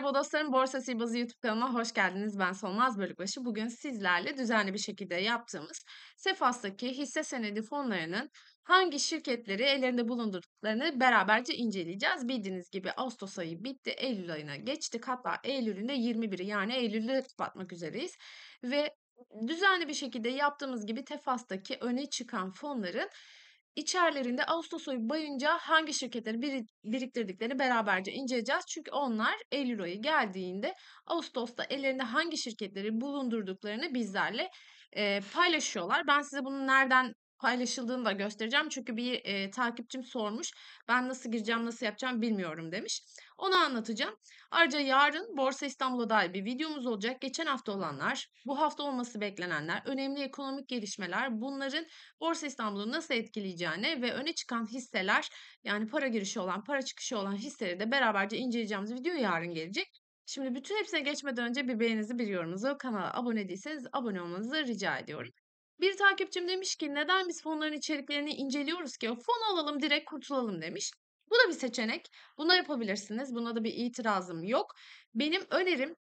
merhaba dostlarım. Borsa Sibazı YouTube kanalına hoş geldiniz. Ben Solmaz Bölükbaşı. Bugün sizlerle düzenli bir şekilde yaptığımız Sefas'taki hisse senedi fonlarının hangi şirketleri ellerinde bulundurduklarını beraberce inceleyeceğiz. Bildiğiniz gibi Ağustos ayı bitti, Eylül ayına geçtik. Hatta Eylül'ün de 21'i yani Eylül'ü kapatmak üzereyiz. Ve düzenli bir şekilde yaptığımız gibi Tefas'taki öne çıkan fonların İçerilerinde Ağustos ayı boyunca hangi şirketleri bir, biriktirdiklerini beraberce inceleyeceğiz. Çünkü onlar Eylül ayı geldiğinde Ağustos'ta ellerinde hangi şirketleri bulundurduklarını bizlerle e, paylaşıyorlar. Ben size bunu nereden paylaşıldığını da göstereceğim. Çünkü bir e, takipçim sormuş. Ben nasıl gireceğim, nasıl yapacağım bilmiyorum demiş. Onu anlatacağım. Ayrıca yarın Borsa İstanbul'a dair bir videomuz olacak. Geçen hafta olanlar, bu hafta olması beklenenler, önemli ekonomik gelişmeler, bunların Borsa İstanbul'u nasıl etkileyeceğine ve öne çıkan hisseler, yani para girişi olan, para çıkışı olan hisseleri de beraberce inceleyeceğimiz video yarın gelecek. Şimdi bütün hepsine geçmeden önce bir beğeninizi, bir yorumunuzu, kanala abone değilseniz abone olmanızı rica ediyorum. Bir takipçim demiş ki neden biz fonların içeriklerini inceliyoruz ki? Fon alalım direkt kurtulalım demiş. Bu da bir seçenek. Buna yapabilirsiniz. Buna da bir itirazım yok. Benim önerim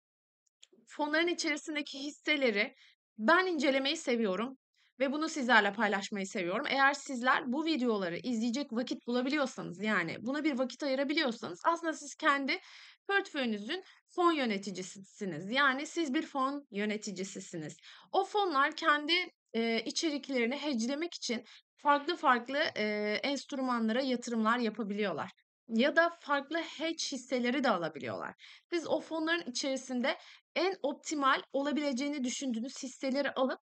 fonların içerisindeki hisseleri ben incelemeyi seviyorum ve bunu sizlerle paylaşmayı seviyorum. Eğer sizler bu videoları izleyecek vakit bulabiliyorsanız yani buna bir vakit ayırabiliyorsanız aslında siz kendi portföyünüzün fon yöneticisisiniz. Yani siz bir fon yöneticisisiniz. O fonlar kendi e, içeriklerini haclemek için farklı farklı e, enstrümanlara yatırımlar yapabiliyorlar ya da farklı hedge hisseleri de alabiliyorlar. Siz o fonların içerisinde en optimal olabileceğini düşündüğünüz hisseleri alıp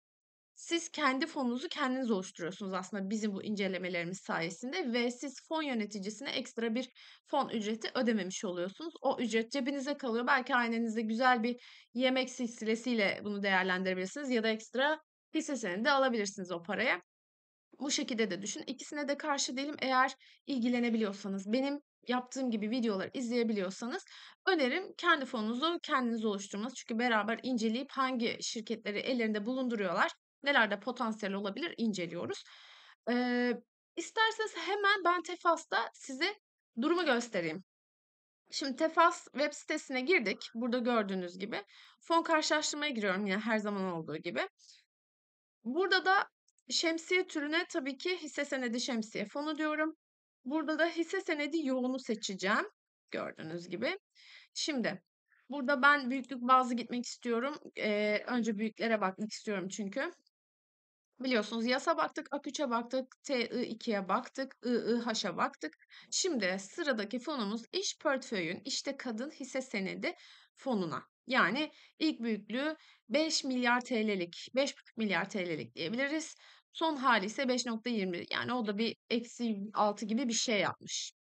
siz kendi fonunuzu kendiniz oluşturuyorsunuz aslında bizim bu incelemelerimiz sayesinde ve siz fon yöneticisine ekstra bir fon ücreti ödememiş oluyorsunuz. O ücret cebinize kalıyor. Belki ailenizde güzel bir yemek silsilesiyle bunu değerlendirebilirsiniz ya da ekstra hisse senedi alabilirsiniz o paraya. Bu şekilde de düşün. İkisine de karşı değilim. Eğer ilgilenebiliyorsanız, benim yaptığım gibi videoları izleyebiliyorsanız önerim kendi fonunuzu kendiniz oluşturmanız. Çünkü beraber inceleyip hangi şirketleri ellerinde bulunduruyorlar, nelerde potansiyel olabilir inceliyoruz. Ee, isterseniz hemen ben Tefas'ta size durumu göstereyim. Şimdi Tefas web sitesine girdik. Burada gördüğünüz gibi. Fon karşılaştırmaya giriyorum yine her zaman olduğu gibi. Burada da şemsiye türüne tabii ki hisse senedi şemsiye fonu diyorum. Burada da hisse senedi yoğunu seçeceğim. Gördüğünüz gibi. Şimdi burada ben büyüklük bazı gitmek istiyorum. Ee, önce büyüklere bakmak istiyorum çünkü. Biliyorsunuz yasa baktık, aküçe baktık, TI2'ye baktık, IIH'a baktık. Şimdi sıradaki fonumuz iş portföyün işte kadın hisse senedi fonuna. Yani ilk büyüklüğü 5 milyar TL'lik, 5,5 milyar TL'lik diyebiliriz. Son hali ise 5.20 yani o da bir eksi 6 gibi bir şey yapmış.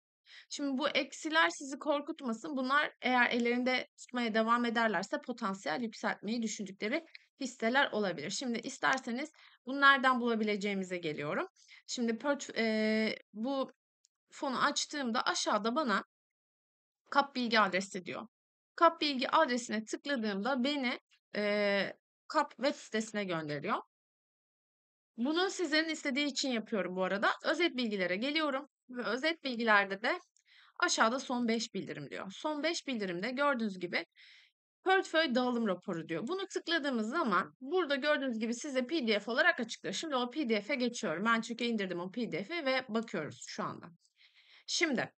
Şimdi bu eksiler sizi korkutmasın. Bunlar eğer ellerinde tutmaya devam ederlerse potansiyel yükseltmeyi düşündükleri hisseler olabilir. Şimdi isterseniz bunlardan bulabileceğimize geliyorum. Şimdi port, e, bu fonu açtığımda aşağıda bana kap bilgi adresi diyor. Kap bilgi adresine tıkladığımda beni e, kap web sitesine gönderiyor. Bunu sizlerin istediği için yapıyorum bu arada. Özet bilgilere geliyorum ve özet bilgilerde de aşağıda son 5 bildirim diyor. Son 5 bildirimde gördüğünüz gibi portföy dağılım raporu diyor. Bunu tıkladığımız zaman burada gördüğünüz gibi size PDF olarak açıklıyor. Şimdi o PDF'e geçiyorum. Ben çünkü indirdim o PDF'i ve bakıyoruz şu anda. Şimdi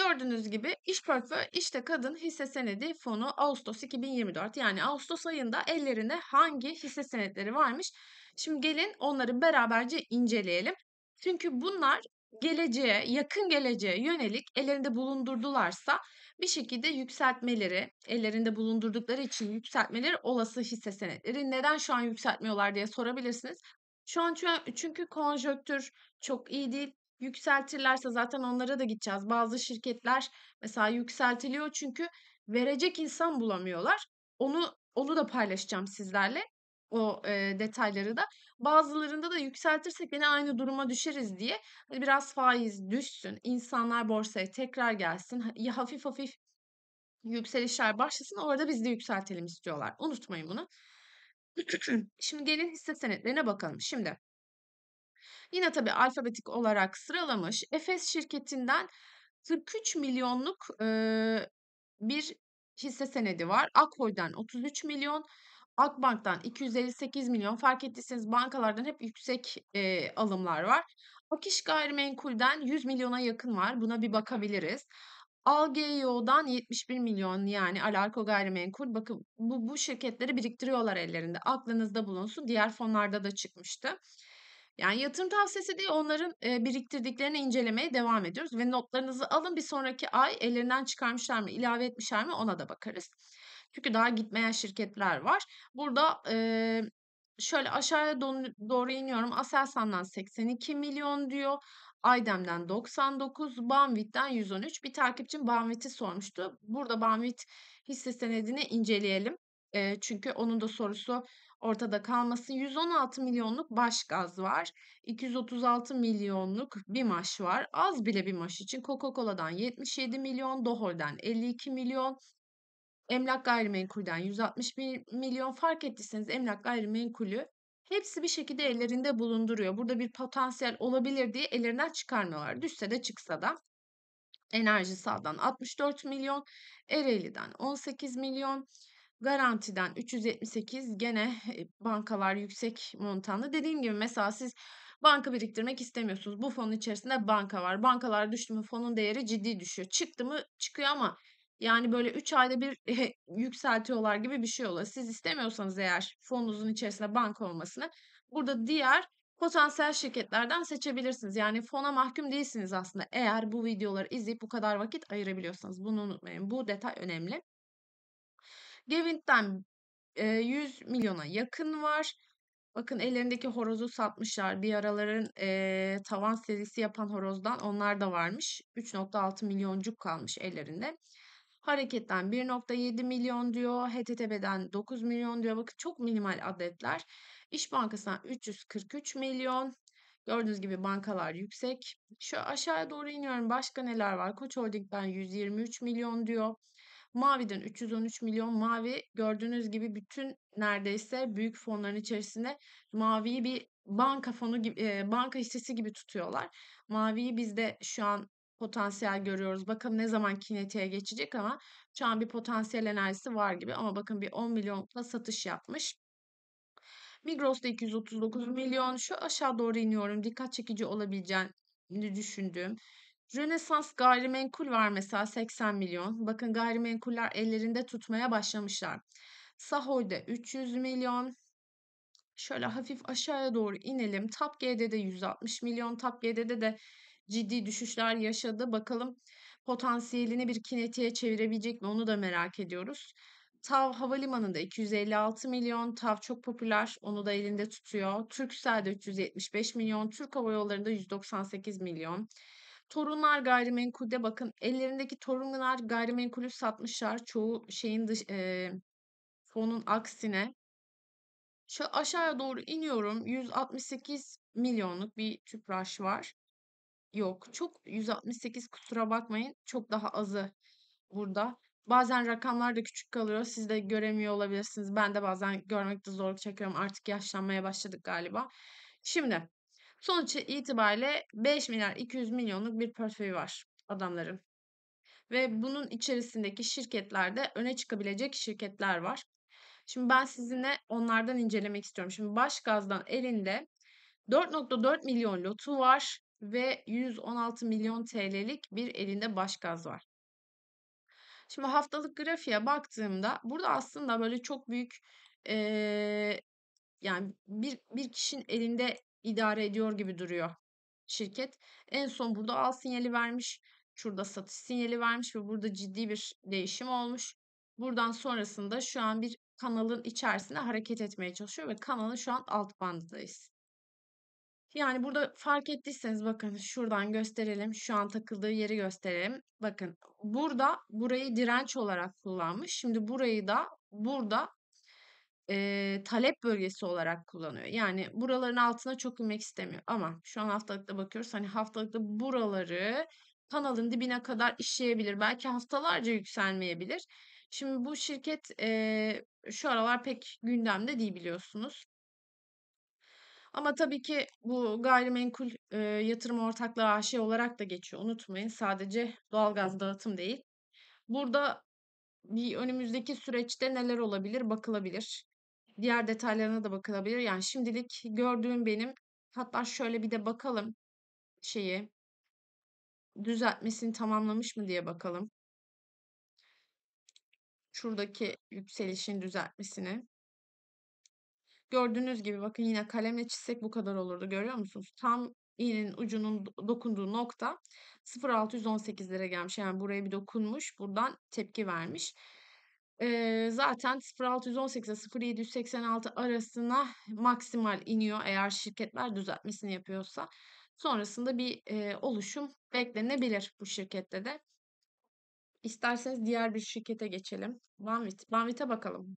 Gördüğünüz gibi iş portföy işte kadın hisse senedi fonu Ağustos 2024 yani Ağustos ayında ellerinde hangi hisse senetleri varmış? Şimdi gelin onları beraberce inceleyelim. Çünkü bunlar geleceğe, yakın geleceğe yönelik ellerinde bulundurdularsa bir şekilde yükseltmeleri, ellerinde bulundurdukları için yükseltmeleri olası hisse senetleri. Neden şu an yükseltmiyorlar diye sorabilirsiniz. Şu an çünkü konjöktür çok iyi değil yükseltirlerse zaten onlara da gideceğiz. Bazı şirketler mesela yükseltiliyor çünkü verecek insan bulamıyorlar. Onu onu da paylaşacağım sizlerle o e, detayları da. Bazılarında da yükseltirsek yine aynı duruma düşeriz diye hani biraz faiz düşsün, insanlar borsaya tekrar gelsin, ya hafif hafif yükselişler başlasın orada biz de yükseltelim istiyorlar. Unutmayın bunu. Şimdi gelin hisse senetlerine bakalım. Şimdi Yine tabii alfabetik olarak sıralamış. Efes şirketinden 43 milyonluk e, bir hisse senedi var. Akkoy'dan 33 milyon, Akbank'tan 258 milyon. Fark ettiyseniz bankalardan hep yüksek e, alımlar var. Akiş Gayrimenkul'den 100 milyona yakın var. Buna bir bakabiliriz. Algeo'dan 71 milyon yani Alarko Gayrimenkul. Bakın bu, bu şirketleri biriktiriyorlar ellerinde. Aklınızda bulunsun. Diğer fonlarda da çıkmıştı. Yani yatırım tavsiyesi değil onların e, biriktirdiklerini incelemeye devam ediyoruz ve notlarınızı alın bir sonraki ay ellerinden çıkarmışlar mı ilave etmişler mi ona da bakarız. Çünkü daha gitmeyen şirketler var. Burada e, şöyle aşağıya doğru iniyorum. Aselsan'dan 82 milyon diyor. Aydem'den 99, Banvit'ten 113. Bir takipçim Banvit'i sormuştu. Burada Banvit hisse senedini inceleyelim. E, çünkü onun da sorusu ortada kalmasın. 116 milyonluk baş gaz var. 236 milyonluk bir BİMAŞ var. Az bile bir BİMAŞ için Coca-Cola'dan 77 milyon, Dohol'den 52 milyon, Emlak Gayrimenkul'den 161 milyon fark ettiyseniz Emlak Gayrimenkul'ü hepsi bir şekilde ellerinde bulunduruyor. Burada bir potansiyel olabilir diye ellerinden çıkarmıyorlar. Düşse de çıksa da. Enerji sağdan 64 milyon, Ereğli'den 18 milyon, Garantiden 378 gene bankalar yüksek montanlı. Dediğim gibi mesela siz banka biriktirmek istemiyorsunuz. Bu fonun içerisinde banka var. Bankalar düştü mü fonun değeri ciddi düşüyor. Çıktı mı çıkıyor ama yani böyle 3 ayda bir yükseltiyorlar gibi bir şey oluyor. Siz istemiyorsanız eğer fonunuzun içerisinde banka olmasını burada diğer potansiyel şirketlerden seçebilirsiniz. Yani fona mahkum değilsiniz aslında eğer bu videoları izleyip bu kadar vakit ayırabiliyorsanız. Bunu unutmayın. Bu detay önemli. Gewin'den e, 100 milyona yakın var. Bakın ellerindeki horozu satmışlar. Bir araların e, tavan serisi yapan horozdan onlar da varmış. 3.6 milyoncuk kalmış ellerinde. Hareketten 1.7 milyon diyor. HTTB'den 9 milyon diyor. Bakın çok minimal adetler. İş Bankası'ndan 343 milyon. Gördüğünüz gibi bankalar yüksek. Şu aşağıya doğru iniyorum. Başka neler var? Koç Holding'den 123 milyon diyor. Mavi'den 313 milyon. Mavi gördüğünüz gibi bütün neredeyse büyük fonların içerisinde Mavi'yi bir banka fonu gibi, e, banka hissesi gibi tutuyorlar. Mavi'yi biz de şu an potansiyel görüyoruz. bakın ne zaman kinetiğe geçecek ama şu an bir potansiyel enerjisi var gibi. Ama bakın bir 10 milyonla satış yapmış. Migros'ta 239 milyon. Şu aşağı doğru iniyorum. Dikkat çekici olabileceğini düşündüğüm Rönesans gayrimenkul var mesela 80 milyon. Bakın gayrimenkuller ellerinde tutmaya başlamışlar. Saholde 300 milyon. Şöyle hafif aşağıya doğru inelim. Tapge'de de 160 milyon. Tapge'de de ciddi düşüşler yaşadı. Bakalım potansiyelini bir kinetiğe çevirebilecek mi onu da merak ediyoruz. Tav Havalimanı'nda 256 milyon. Tav çok popüler. Onu da elinde tutuyor. Turkcell'de 375 milyon. Türk Hava Yolları'nda 198 milyon. Torunlar gayrimenkulde bakın ellerindeki torunlar gayrimenkulü satmışlar. Çoğu şeyin dış, e, fonun aksine. Şu aşağıya doğru iniyorum. 168 milyonluk bir tüpraş var. Yok çok 168 kusura bakmayın. Çok daha azı burada. Bazen rakamlar da küçük kalıyor. Siz de göremiyor olabilirsiniz. Ben de bazen görmekte zorluk çekiyorum. Artık yaşlanmaya başladık galiba. Şimdi Sonuç itibariyle 5 milyar 200 milyonluk bir portföyü var adamların. Ve bunun içerisindeki şirketlerde öne çıkabilecek şirketler var. Şimdi ben sizinle onlardan incelemek istiyorum. Şimdi Başgaz'dan elinde 4.4 milyon lotu var ve 116 milyon TL'lik bir elinde Başgaz var. Şimdi haftalık grafiğe baktığımda burada aslında böyle çok büyük ee, yani bir, bir kişinin elinde idare ediyor gibi duruyor şirket. En son burada al sinyali vermiş. Şurada satış sinyali vermiş ve burada ciddi bir değişim olmuş. Buradan sonrasında şu an bir kanalın içerisinde hareket etmeye çalışıyor ve kanalın şu an alt bandındayız. Yani burada fark ettiyseniz bakın şuradan gösterelim. Şu an takıldığı yeri gösterelim. Bakın burada burayı direnç olarak kullanmış. Şimdi burayı da burada eee, talep bölgesi olarak kullanıyor. Yani buraların altına çok inmek istemiyor ama şu an haftalıkta bakıyoruz hani haftalıkta buraları kanalın dibine kadar işleyebilir. Belki haftalarca yükselmeyebilir. Şimdi bu şirket eee, şu aralar pek gündemde değil biliyorsunuz. Ama tabii ki bu gayrimenkul eee, yatırım ortaklığı AŞ olarak da geçiyor. Unutmayın sadece doğalgaz dağıtım değil. Burada bir önümüzdeki süreçte neler olabilir bakılabilir. Diğer detaylarına da bakılabilir. Yani şimdilik gördüğüm benim. Hatta şöyle bir de bakalım şeyi düzeltmesini tamamlamış mı diye bakalım. Şuradaki yükselişin düzeltmesini. Gördüğünüz gibi bakın yine kalemle çizsek bu kadar olurdu görüyor musunuz? Tam iğnenin ucunun dokunduğu nokta 0.618 lira gelmiş. Yani buraya bir dokunmuş buradan tepki vermiş. E, zaten 0618 ile 0786 arasına maksimal iniyor eğer şirketler düzeltmesini yapıyorsa. Sonrasında bir e, oluşum beklenebilir bu şirkette de. İsterseniz diğer bir şirkete geçelim. Banvit. Banvit'e bakalım.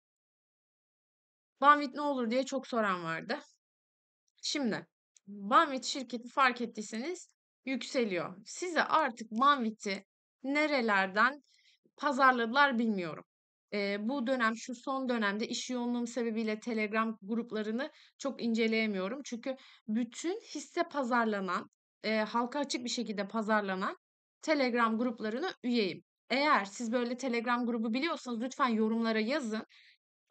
Banvit ne olur diye çok soran vardı. Şimdi Banvit şirketi fark ettiyseniz yükseliyor. Size artık Banvit'i nerelerden pazarladılar bilmiyorum e, bu dönem şu son dönemde iş yoğunluğum sebebiyle Telegram gruplarını çok inceleyemiyorum. Çünkü bütün hisse pazarlanan, e, halka açık bir şekilde pazarlanan Telegram gruplarını üyeyim. Eğer siz böyle Telegram grubu biliyorsanız lütfen yorumlara yazın.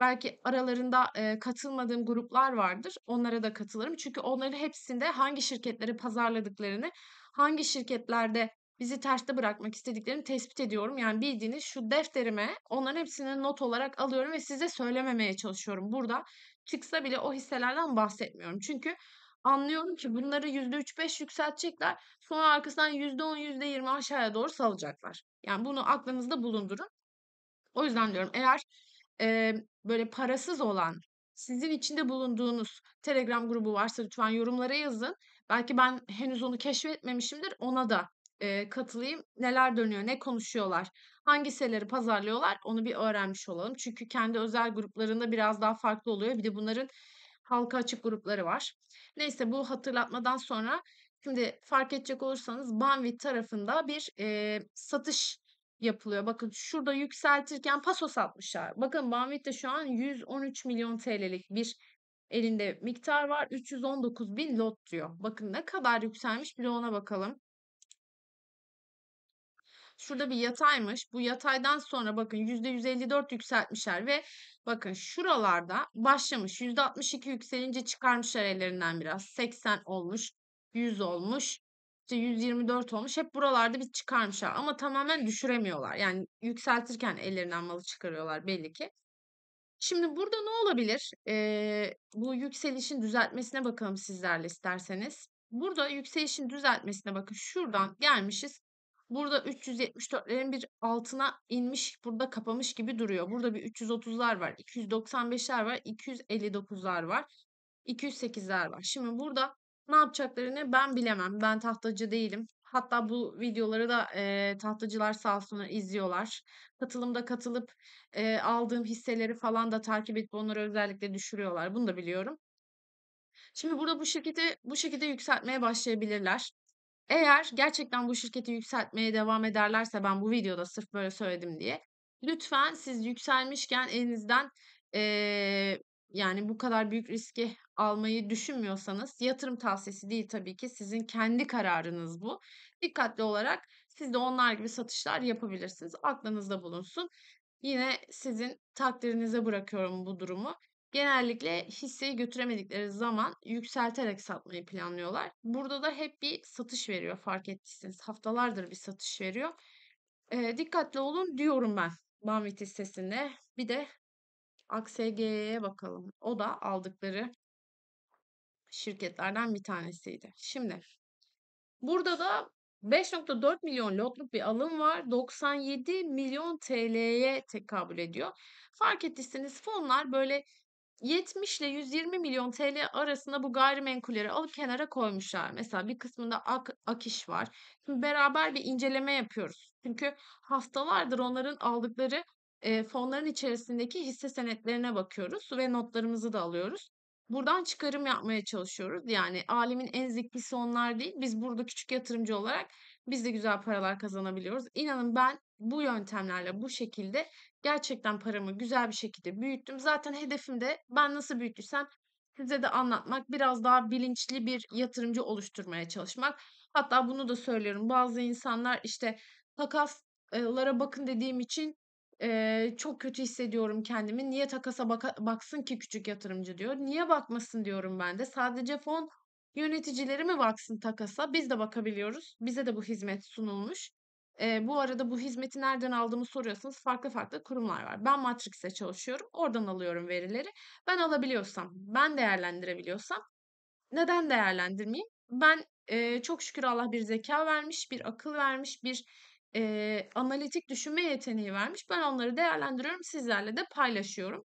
Belki aralarında e, katılmadığım gruplar vardır. Onlara da katılırım. Çünkü onların hepsinde hangi şirketleri pazarladıklarını, hangi şirketlerde bizi terste bırakmak istediklerini tespit ediyorum. Yani bildiğiniz şu defterime onların hepsini not olarak alıyorum ve size söylememeye çalışıyorum. Burada çıksa bile o hisselerden bahsetmiyorum. Çünkü anlıyorum ki bunları %3-5 yükseltecekler. Sonra arkasından %10, %20 aşağıya doğru salacaklar. Yani bunu aklınızda bulundurun. O yüzden diyorum eğer e, böyle parasız olan sizin içinde bulunduğunuz Telegram grubu varsa lütfen yorumlara yazın. Belki ben henüz onu keşfetmemişimdir. Ona da e, katılayım. Neler dönüyor, ne konuşuyorlar, hangi siteleri pazarlıyorlar onu bir öğrenmiş olalım. Çünkü kendi özel gruplarında biraz daha farklı oluyor. Bir de bunların halka açık grupları var. Neyse bu hatırlatmadan sonra şimdi fark edecek olursanız Banvit tarafında bir e, satış yapılıyor. Bakın şurada yükseltirken paso satmışlar. Bakın de şu an 113 milyon TL'lik bir elinde miktar var. 319 bin lot diyor. Bakın ne kadar yükselmiş bir de ona bakalım. Şurada bir yataymış. Bu yataydan sonra bakın %154 yükseltmişler ve bakın şuralarda başlamış. %62 yükselince çıkarmışlar ellerinden biraz. 80 olmuş, 100 olmuş, işte 124 olmuş. Hep buralarda bir çıkarmışlar ama tamamen düşüremiyorlar. Yani yükseltirken ellerinden malı çıkarıyorlar belli ki. Şimdi burada ne olabilir? Ee, bu yükselişin düzeltmesine bakalım sizlerle isterseniz. Burada yükselişin düzeltmesine bakın. Şuradan gelmişiz. Burada 374'lerin bir altına inmiş, burada kapamış gibi duruyor. Burada bir 330'lar var, 295'ler var, 259'lar var, 208'ler var. Şimdi burada ne yapacaklarını ben bilemem. Ben tahtacı değilim. Hatta bu videoları da e, tahtacılar sağ olsun izliyorlar. Katılımda katılıp e, aldığım hisseleri falan da takip edip onları özellikle düşürüyorlar. Bunu da biliyorum. Şimdi burada bu şirketi bu şekilde yükseltmeye başlayabilirler. Eğer gerçekten bu şirketi yükseltmeye devam ederlerse ben bu videoda sırf böyle söyledim diye. Lütfen siz yükselmişken elinizden e, yani bu kadar büyük riski almayı düşünmüyorsanız yatırım tavsiyesi değil tabii ki sizin kendi kararınız bu. Dikkatli olarak siz de onlar gibi satışlar yapabilirsiniz. Aklınızda bulunsun. Yine sizin takdirinize bırakıyorum bu durumu. Genellikle hisseyi götüremedikleri zaman yükselterek satmayı planlıyorlar. Burada da hep bir satış veriyor fark ettiyseniz. Haftalardır bir satış veriyor. E, dikkatli olun diyorum ben Banvit hissesinde. Bir de AKSG'ye bakalım. O da aldıkları şirketlerden bir tanesiydi. Şimdi burada da 5.4 milyon lotluk bir alım var. 97 milyon TL'ye tekabül ediyor. Fark ettiyseniz fonlar böyle 70 ile 120 milyon TL arasında bu gayrimenkulleri alıp kenara koymuşlar. Mesela bir kısmında ak akış var. Şimdi beraber bir inceleme yapıyoruz. Çünkü haftalardır onların aldıkları e, fonların içerisindeki hisse senetlerine bakıyoruz ve notlarımızı da alıyoruz. Buradan çıkarım yapmaya çalışıyoruz. Yani alimin en zikrisi onlar değil. Biz burada küçük yatırımcı olarak biz de güzel paralar kazanabiliyoruz. İnanın ben bu yöntemlerle bu şekilde gerçekten paramı güzel bir şekilde büyüttüm. Zaten hedefim de ben nasıl büyüttüysem size de anlatmak, biraz daha bilinçli bir yatırımcı oluşturmaya çalışmak. Hatta bunu da söylüyorum. Bazı insanlar işte takaslara bakın dediğim için e, çok kötü hissediyorum kendimi. Niye takasa baka, baksın ki küçük yatırımcı diyor. Niye bakmasın diyorum ben de. Sadece fon Yöneticileri mi baksın takasa? Biz de bakabiliyoruz. Bize de bu hizmet sunulmuş. E, bu arada bu hizmeti nereden aldığımı soruyorsanız farklı farklı kurumlar var. Ben Matrix'e çalışıyorum. Oradan alıyorum verileri. Ben alabiliyorsam, ben değerlendirebiliyorsam neden değerlendirmeyeyim? Ben e, çok şükür Allah bir zeka vermiş, bir akıl vermiş, bir e, analitik düşünme yeteneği vermiş. Ben onları değerlendiriyorum, sizlerle de paylaşıyorum.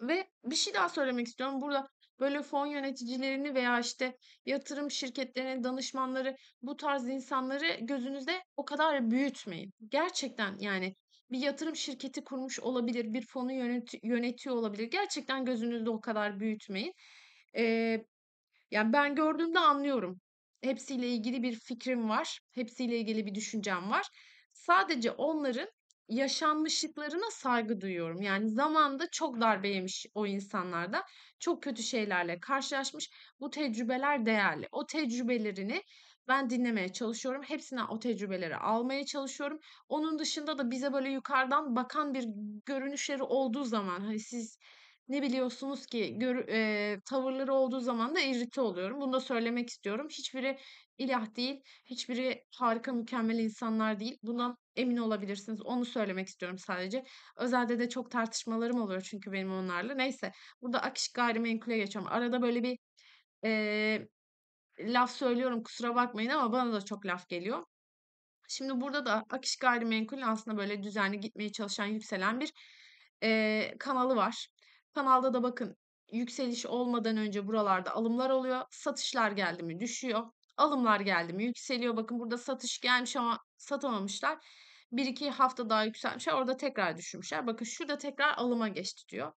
Ve bir şey daha söylemek istiyorum. Burada Böyle fon yöneticilerini veya işte yatırım şirketlerinin danışmanları bu tarz insanları gözünüzde o kadar büyütmeyin. Gerçekten yani bir yatırım şirketi kurmuş olabilir, bir fonu yönet- yönetiyor olabilir. Gerçekten gözünüzde o kadar büyütmeyin. Ee, yani ben gördüğümde anlıyorum. Hepsiyle ilgili bir fikrim var, hepsiyle ilgili bir düşüncem var. Sadece onların yaşanmışlıklarına saygı duyuyorum. Yani zamanda çok darbe yemiş o insanlarda. Çok kötü şeylerle karşılaşmış. Bu tecrübeler değerli. O tecrübelerini ben dinlemeye çalışıyorum. Hepsine o tecrübeleri almaya çalışıyorum. Onun dışında da bize böyle yukarıdan bakan bir görünüşleri olduğu zaman hani siz ne biliyorsunuz ki gör, e, tavırları olduğu zaman da irrite oluyorum. Bunu da söylemek istiyorum. Hiçbiri ilah değil. Hiçbiri harika mükemmel insanlar değil. Bundan emin olabilirsiniz. Onu söylemek istiyorum sadece. Özelde de çok tartışmalarım oluyor çünkü benim onlarla. Neyse burada Akış Gayrimenkul'e geçiyorum. Arada böyle bir e, laf söylüyorum kusura bakmayın ama bana da çok laf geliyor. Şimdi burada da Akış Gayrimenkul aslında böyle düzenli gitmeye çalışan yükselen bir e, kanalı var. Kanalda da bakın yükseliş olmadan önce buralarda alımlar oluyor. Satışlar geldi mi düşüyor. Alımlar geldi mi yükseliyor. Bakın burada satış gelmiş ama satamamışlar. Bir iki hafta daha yükselmişler. Orada tekrar düşmüşler. Bakın şurada tekrar alıma geçti diyor.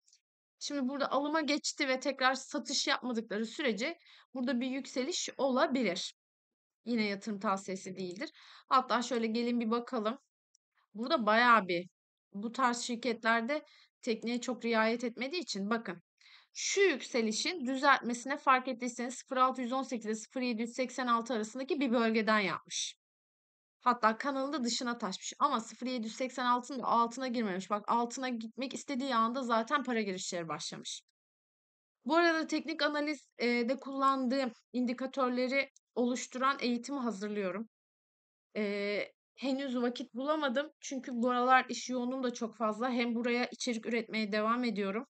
Şimdi burada alıma geçti ve tekrar satış yapmadıkları sürece burada bir yükseliş olabilir. Yine yatırım tavsiyesi değildir. Hatta şöyle gelin bir bakalım. Burada bayağı bir bu tarz şirketlerde tekniğe çok riayet etmediği için bakın şu yükselişin düzeltmesine fark ettiyseniz 0618 ile 0786 arasındaki bir bölgeden yapmış. Hatta kanalında dışına taşmış. Ama 0786'ın altına girmemiş. Bak altına gitmek istediği anda zaten para girişleri başlamış. Bu arada teknik analizde kullandığım indikatörleri oluşturan eğitimi hazırlıyorum. Ee, henüz vakit bulamadım. Çünkü buralar iş yoğunluğum da çok fazla. Hem buraya içerik üretmeye devam ediyorum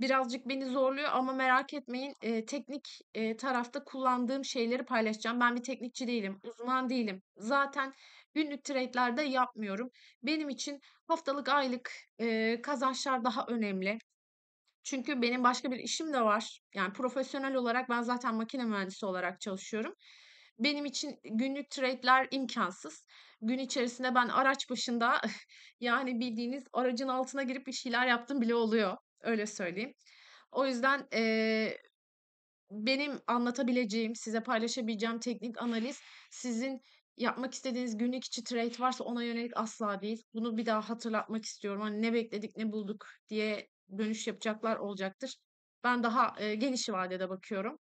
birazcık beni zorluyor ama merak etmeyin e, teknik e, tarafta kullandığım şeyleri paylaşacağım. Ben bir teknikçi değilim, uzman değilim. Zaten günlük trade'lerde yapmıyorum. Benim için haftalık, aylık e, kazançlar daha önemli. Çünkü benim başka bir işim de var. Yani profesyonel olarak ben zaten makine mühendisi olarak çalışıyorum. Benim için günlük trade'ler imkansız. Gün içerisinde ben araç başında yani bildiğiniz aracın altına girip bir şeyler yaptım bile oluyor. Öyle söyleyeyim. O yüzden e, benim anlatabileceğim, size paylaşabileceğim teknik analiz sizin yapmak istediğiniz günlük içi trade varsa ona yönelik asla değil. Bunu bir daha hatırlatmak istiyorum. Hani ne bekledik ne bulduk diye dönüş yapacaklar olacaktır. Ben daha e, geniş vadede bakıyorum.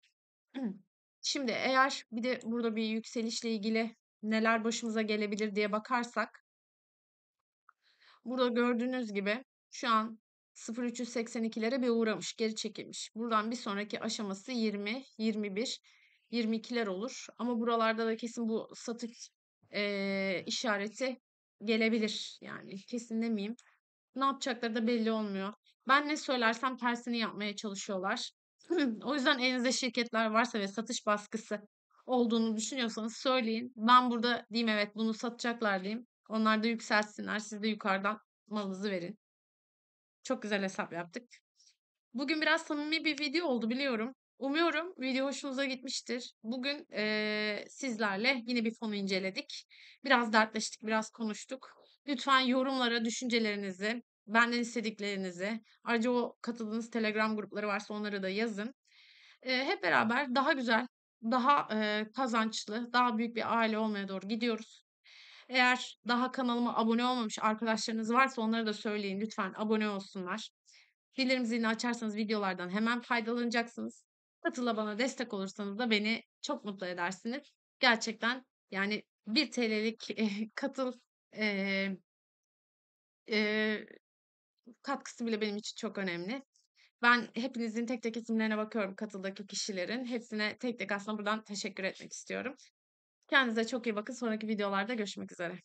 Şimdi eğer bir de burada bir yükselişle ilgili neler başımıza gelebilir diye bakarsak burada gördüğünüz gibi şu an 0382'lere bir uğramış, geri çekilmiş. Buradan bir sonraki aşaması 20, 21, 22'ler olur. Ama buralarda da kesin bu satış e, işareti gelebilir. Yani kesin demeyeyim. Ne yapacakları da belli olmuyor. Ben ne söylersem tersini yapmaya çalışıyorlar. o yüzden elinizde şirketler varsa ve satış baskısı olduğunu düşünüyorsanız söyleyin. Ben burada diyeyim evet bunu satacaklar diyeyim. Onlar da yükselsinler. Siz de yukarıdan malınızı verin. Çok güzel hesap yaptık. Bugün biraz samimi bir video oldu biliyorum. Umuyorum video hoşunuza gitmiştir. Bugün e, sizlerle yine bir fonu inceledik. Biraz dertleştik, biraz konuştuk. Lütfen yorumlara düşüncelerinizi, benden istediklerinizi, ayrıca o katıldığınız Telegram grupları varsa onları da yazın. E, hep beraber daha güzel, daha e, kazançlı, daha büyük bir aile olmaya doğru gidiyoruz. Eğer daha kanalıma abone olmamış arkadaşlarınız varsa onlara da söyleyin lütfen abone olsunlar. Bildirim zilini açarsanız videolardan hemen faydalanacaksınız. Katıla bana destek olursanız da beni çok mutlu edersiniz. Gerçekten yani 1 TL'lik eh, katıl e, e, katkısı bile benim için çok önemli. Ben hepinizin tek tek isimlerine bakıyorum katıldaki kişilerin. Hepsine tek tek aslında buradan teşekkür etmek istiyorum. Kendinize çok iyi bakın. Sonraki videolarda görüşmek üzere.